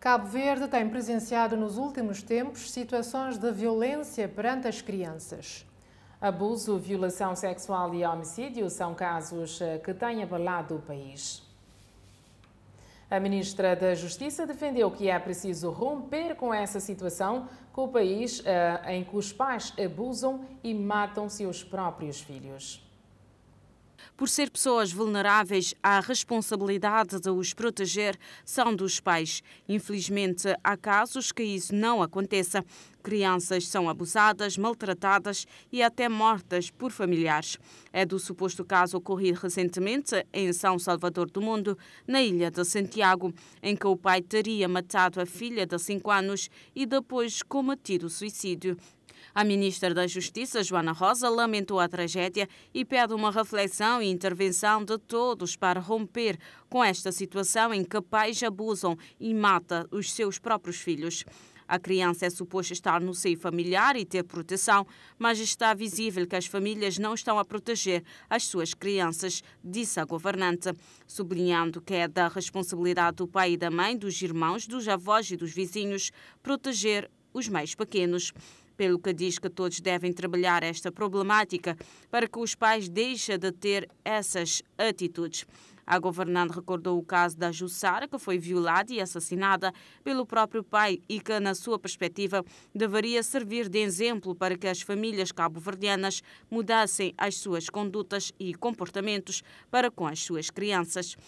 Cabo Verde tem presenciado nos últimos tempos situações de violência perante as crianças. Abuso, violação sexual e homicídio são casos eh, que têm abalado o país. A ministra da Justiça defendeu que é preciso romper com essa situação com o país eh, em que os pais abusam e matam seus próprios filhos. Por ser pessoas vulneráveis, a responsabilidade de os proteger são dos pais. Infelizmente, há casos que isso não aconteça. Crianças são abusadas, maltratadas e até mortas por familiares. É do suposto caso ocorrido recentemente em São Salvador do Mundo, na ilha de Santiago, em que o pai teria matado a filha de 5 anos e depois cometido suicídio. A ministra da Justiça, Joana Rosa, lamentou a tragédia e pede uma reflexão e intervenção de todos para romper com esta situação em que pais abusam e matam os seus próprios filhos. A criança é suposto estar no seio familiar e ter proteção, mas está visível que as famílias não estão a proteger as suas crianças, disse a governante, sublinhando que é da responsabilidade do pai e da mãe, dos irmãos, dos avós e dos vizinhos proteger os mais pequenos pelo que diz que todos devem trabalhar esta problemática para que os pais deixem de ter essas atitudes. A governante recordou o caso da Jussara, que foi violada e assassinada pelo próprio pai e que, na sua perspectiva, deveria servir de exemplo para que as famílias cabo-verdianas mudassem as suas condutas e comportamentos para com as suas crianças.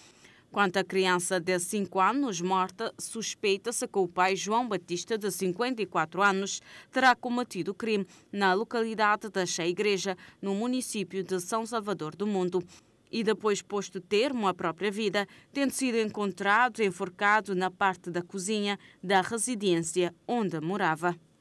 Quanto à criança de 5 anos morta, suspeita-se que o pai João Batista, de 54 anos, terá cometido o crime na localidade da Cheia Igreja, no município de São Salvador do Mundo e depois posto termo à própria vida, tendo sido encontrado enforcado na parte da cozinha da residência onde morava.